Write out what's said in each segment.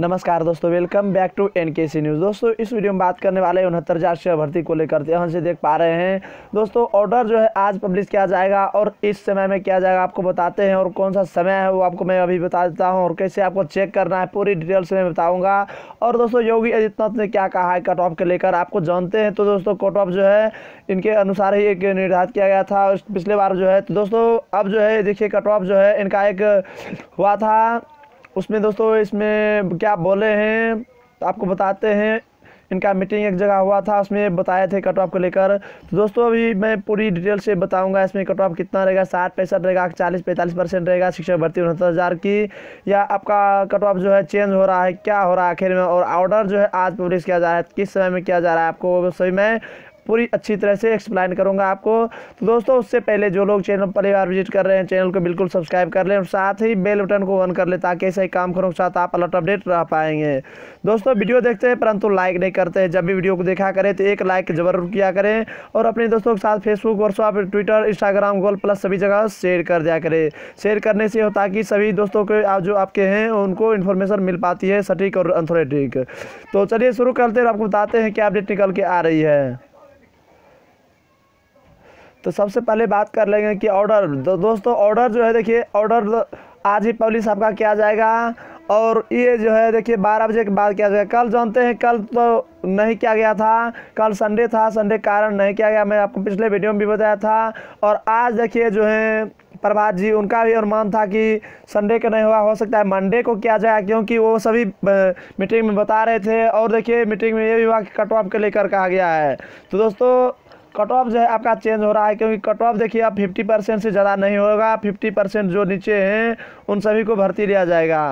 नमस्कार दोस्तों welcome back to N के सी न्यूज़ दोस्तों इस वीडियो में बात करने वाले उनहत्तर हज़ार से भर्ती को लेकर तो यहाँ से देख पा रहे हैं दोस्तों ऑर्डर जो है आज पब्लिश किया जाएगा और इस समय में किया जाएगा आपको बताते हैं और कौन सा समय है वो आपको मैं अभी बता देता हूँ और कैसे आपको चेक करना है पूरी डिटेल्स में बताऊँगा और दोस्तों योगी आदित्यनाथ ने क्या कहा है कट ऑफ के लेकर आपको जानते हैं तो दोस्तों कट ऑफ जो है इनके अनुसार ही एक निर्धारित किया गया था पिछले बार जो है तो दोस्तों अब जो है देखिए कट ऑफ जो है इनका एक हुआ था उसमें दोस्तों इसमें क्या बोले हैं तो आपको बताते हैं इनका मीटिंग एक जगह हुआ था उसमें बताए थे कट ऑफ को लेकर तो दोस्तों अभी मैं पूरी डिटेल से बताऊंगा इसमें कट ऑफ कितना रहेगा साठ पैंसठ रहेगा चालीस पैंतालीस परसेंट रहेगा शिक्षक भर्ती उनहत्तर हज़ार की या आपका कट ऑफ जो है चेंज हो रहा है क्या हो रहा है आखिर में और ऑर्डर जो है आज पब्लिश किया जा रहा है किस समय में किया जा रहा है आपको सभी मैं पूरी अच्छी तरह से एक्सप्लेन करूँगा आपको तो दोस्तों उससे पहले जो लोग चैनल परिवार बार विजिट कर रहे हैं चैनल को बिल्कुल सब्सक्राइब कर लें और साथ ही बेल बटन को ऑन कर लें ताकि ऐसे ही काम करो साथ आप अलर्ट अपडेट रह पाएंगे दोस्तों वीडियो देखते हैं परंतु लाइक नहीं करते हैं जब भी वीडियो को देखा करें तो एक लाइक जरूर किया करें और अपने दोस्तों के साथ Facebook WhatsApp Twitter Instagram Google plus सभी जगह शेयर कर दिया करें शेयर करने से होता कि सभी दोस्तों के आप जो आपके हैं उनको इन्फॉर्मेशन मिल पाती है सटीक और अथोरेटिक तो चलिए शुरू करते हैं आपको बताते हैं क्या अपडेट निकल के आ रही है तो सबसे पहले बात कर लेंगे कि ऑर्डर दो, दोस्तों ऑर्डर जो है देखिए ऑर्डर आज ही पब्लिश आपका किया जाएगा और ये जो है देखिए बारह बजे के बाद किया जाएगा कल जानते हैं कल तो नहीं किया गया था कल संडे था संडे कारण नहीं किया गया मैं आपको पिछले वीडियो में भी बताया था और आज देखिए जो है प्रभात जी उनका भी अनुमान था कि संडे का नहीं हुआ हो सकता है मंडे को किया जाए क्योंकि वो सभी मीटिंग में बता रहे थे और देखिए मीटिंग में ये भी हुआ कि कट ऑफ के लेकर कहा गया है तो दोस्तों कट ऑफ जो है आपका चेंज हो रहा है क्योंकि कट ऑफ देखिए आप फिफ्टी परसेंट से ज़्यादा नहीं होगा फिफ्टी परसेंट जो नीचे हैं उन सभी को भर्ती लिया जाएगा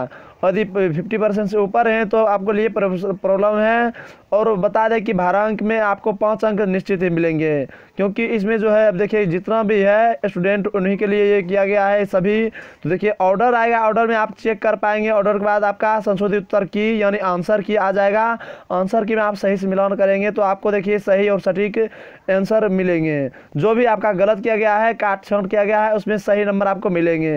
यदि फिफ्टी परसेंट से ऊपर हैं तो आपको लिए प्रॉब्लम है और बता दें कि भारह अंक में आपको पाँच अंक निश्चित ही मिलेंगे क्योंकि इसमें जो है अब देखिए जितना भी है स्टूडेंट उन्हीं के लिए ये किया गया है सभी तो देखिए ऑर्डर आएगा ऑर्डर में आप चेक कर पाएंगे ऑर्डर के बाद आपका संशोधित उत्तर की यानी आंसर की आ जाएगा आंसर की में आप सही से मिलान करेंगे तो आपको देखिए सही और सटीक आंसर मिलेंगे जो भी आपका गलत किया गया है काट छाट किया गया है उसमें सही नंबर आपको मिलेंगे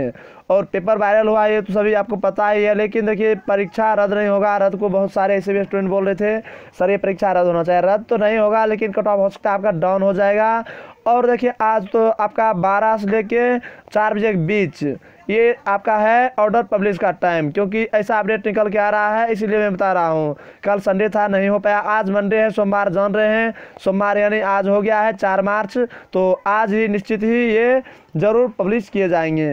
और पेपर वायरल हुआ ये तो सभी आपको पता ही है लेकिन देखिए परीक्षा रद्द नहीं होगा रद्द को बहुत सारे ऐसे भी स्टूडेंट बोल रहे थे सर ये परीक्षा रद्द होना चाहिए रद्द तो नहीं होगा लेकिन कट ऑफ हो सकता है आपका डाउन हो जाएगा रहेगा और देखिए आज तो आपका बारह से लेके चार बजे के बीच ये आपका है ऑर्डर पब्लिश का टाइम क्योंकि ऐसा अपडेट निकल के आ रहा है इसीलिए मैं बता रहा हूँ कल संडे था नहीं हो पाया आज मंडे है सोमवार जान रहे हैं सोमवार यानी आज हो गया है चार मार्च तो आज ही निश्चित ही ये ज़रूर पब्लिश किए जाएंगे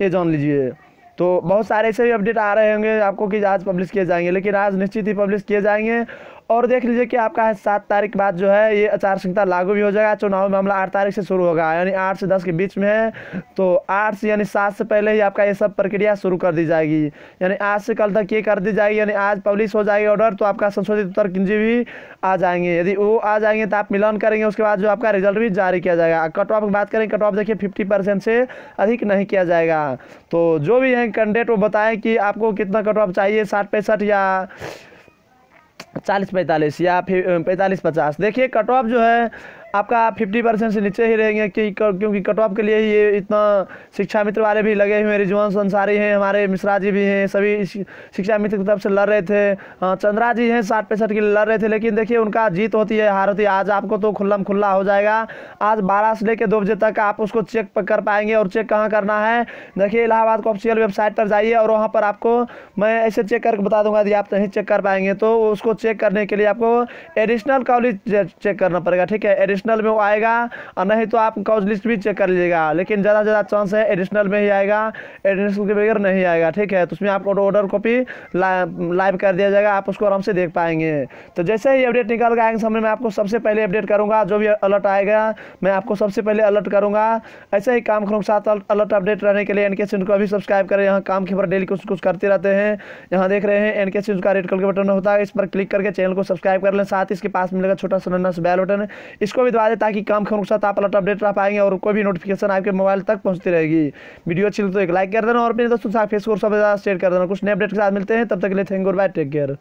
ये जान लीजिए तो बहुत सारे ऐसे भी अपडेट आ रहे होंगे आपको कि आज पब्लिश किए जाएंगे लेकिन आज निश्चित ही पब्लिश किए जाएंगे और देख लीजिए कि आपका है सात तारीख के बाद जो है ये आचार संहिता लागू भी हो जाएगा चुनाव मामला आठ तारीख से शुरू होगा यानी आठ से दस के बीच में है तो आठ से यानी सात से पहले ही आपका ये सब प्रक्रिया शुरू कर दी जाएगी यानी आज से कल तक ये कर दी जाएगी यानी आज पब्लिश हो जाएगी ऑर्डर तो आपका संशोधित उत्तर किंजी भी आ जाएंगे यदि वो आ जाएंगे तो आप मिलान करेंगे उसके बाद जो आपका रिजल्ट भी जारी किया जाएगा कट ऑफ की बात करें कट ऑफ देखिए फिफ्टी परसेंट से अधिक नहीं किया जाएगा तो जो भी हैं कैंडिडेट वो बताएं कि आपको कितना कट ऑफ चाहिए साठ पैंसठ या चालीस पैंतालीस या फिर पैंतालीस पचास देखिए कट ऑफ जो है आपका फिफ्टी परसेंट से नीचे ही रहेंगे कि क्योंकि कट ऑफ के लिए ही ये इतना शिक्षा मित्र वाले भी लगे हुए हैं रिजवान अंसारी हैं हमारे मिश्रा जी भी हैं सभी शिक्षा मित्र की तरफ से लड़ रहे थे हाँ, चंद्रा जी हैं साठ पैंसठ के लड़ रहे थे लेकिन देखिए उनका जीत होती है हार होती है आज आपको तो खुल्लम खुल्ला हो जाएगा आज बारह से लेकर दो बजे तक आप उसको चेक कर पाएंगे और चेक कहाँ करना है देखिए इलाहाबाद को ऑफिशियल वेबसाइट पर जाइए और वहाँ पर आपको मैं ऐसे चेक करके बता दूंगा यदि आप नहीं चेक कर पाएंगे तो उसको चेक करने के लिए आपको एडिशनल कॉलेज चेक करना पड़ेगा ठीक है एडिशनल एडिशनल में वो आएगा और नहीं तो आप कॉज लिस्ट भी चेक कर लीजिएगा लेकिन ज़्यादा ज़्यादा चांस है एडिशनल में ही आएगा एडिशनल के बगैर नहीं आएगा ठीक है तो उसमें आपको ऑर्डर कॉपी लाइव कर दिया जाएगा आप उसको आराम से देख पाएंगे तो जैसे ही अपडेट निकल के आएंगे समय में आपको सबसे पहले अपडेट करूँगा जो भी अलर्ट आएगा मैं आपको सबसे पहले अलर्ट करूँगा ऐसे ही काम करूँगा साथ अलर्ट अपडेट रहने के लिए एन के को अभी सब्सक्राइब करें यहाँ काम की डेली कुछ कुछ करते रहते हैं यहाँ देख रहे हैं एन के का रेड कलर का बटन होता है इस पर क्लिक करके चैनल को सब्सक्राइब कर लें साथ इसके पास मिलेगा छोटा सा बैल बटन इसको भी दबा दें ताकि काम खबरों के साथ आप अलर्ट अपडेट रह पाएंगे और कोई भी नोटिफिकेशन आपके मोबाइल तक पहुँचती रहेगी वीडियो अच्छी तो एक लाइक कर देना और अपने दोस्तों साथ फेसबुक ज़्यादा शेयर कर देना कुछ नए अपडेट के साथ मिलते हैं तब तक के लिए थैंक और बाय टेक केयर